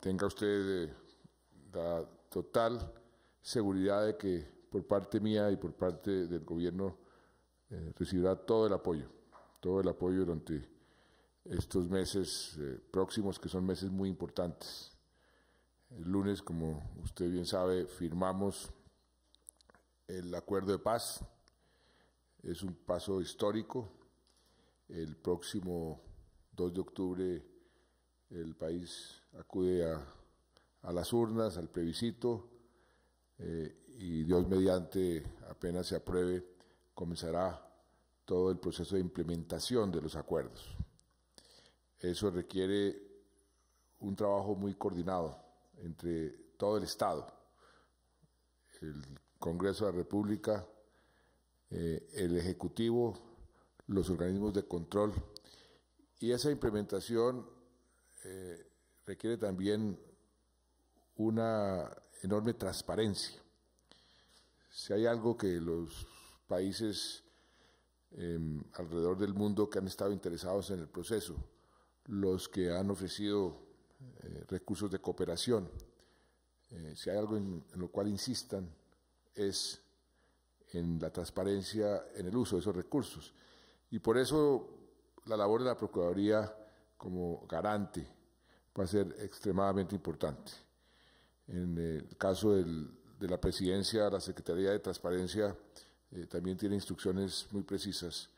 tenga usted eh, la total seguridad de que por parte mía y por parte del gobierno eh, recibirá todo el apoyo, todo el apoyo durante estos meses eh, próximos, que son meses muy importantes. El lunes, como usted bien sabe, firmamos el acuerdo de paz. Es un paso histórico. El próximo 2 de octubre el país acude a, las urnas, al plebiscito, eh, y Dios mediante, apenas se apruebe, comenzará todo el proceso de implementación de los acuerdos. Eso requiere un trabajo muy coordinado entre todo el Estado, el Congreso de la República, eh, el Ejecutivo, los organismos de control, y esa implementación eh, requiere también una enorme transparencia. Si hay algo que los países em, alrededor del mundo que han estado interesados en el proceso, los que han ofrecido eh, recursos de cooperación, eh, si hay algo en, en, lo cual insistan es en la transparencia en el uso de esos recursos. Y por eso la labor de la Procuraduría como garante va a ser extremadamente importante. En el caso de la presidencia, la Secretaría de Transparencia eh, también tiene instrucciones muy precisas,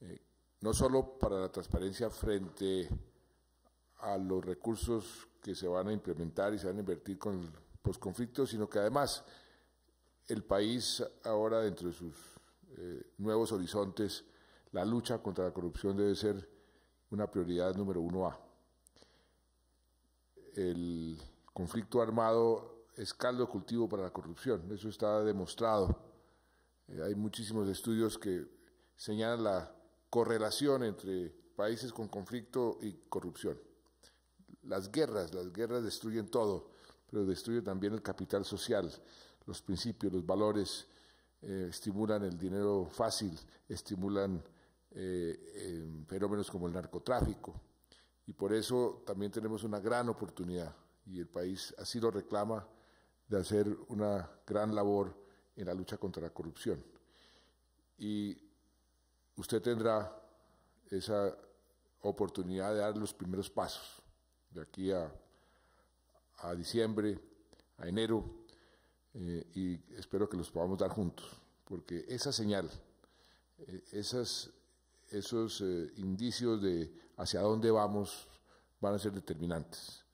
eh, no solo para la transparencia frente a los recursos que se van a implementar y se van a invertir con el posconflicto, sino que además el país ahora dentro de sus eh, nuevos horizontes, la lucha contra la corrupción debe ser una prioridad número uno A. El conflicto armado es caldo de cultivo para la corrupción, eso está demostrado. Eh, hay muchísimos estudios que señalan la correlación entre países con conflicto y corrupción. Las guerras, las guerras destruyen todo, pero destruyen también el capital social, los principios, los valores, eh, estimulan el dinero fácil, estimulan eh, fenómenos como el narcotráfico. Y por eso también tenemos una gran oportunidad, y el país así lo reclama, de hacer una gran labor en la lucha contra la corrupción. Y usted tendrá esa oportunidad de dar los primeros pasos de aquí a, a diciembre, a enero, eh, y espero que los podamos dar juntos, porque esa señal, eh, esas esos eh, indicios de hacia dónde vamos van a ser determinantes.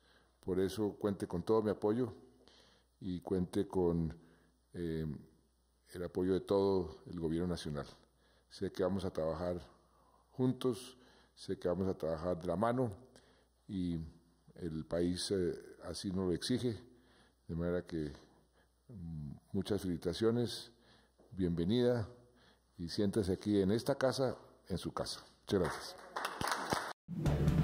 Por eso cuente con todo mi apoyo y cuente con eh, el apoyo de todo el gobierno nacional. Sé que vamos a trabajar juntos, sé que vamos a trabajar de la mano y el país eh, así nos lo exige, de manera que mm, muchas felicitaciones, bienvenida y siéntese aquí en esta casa en su casa. Muchas gracias.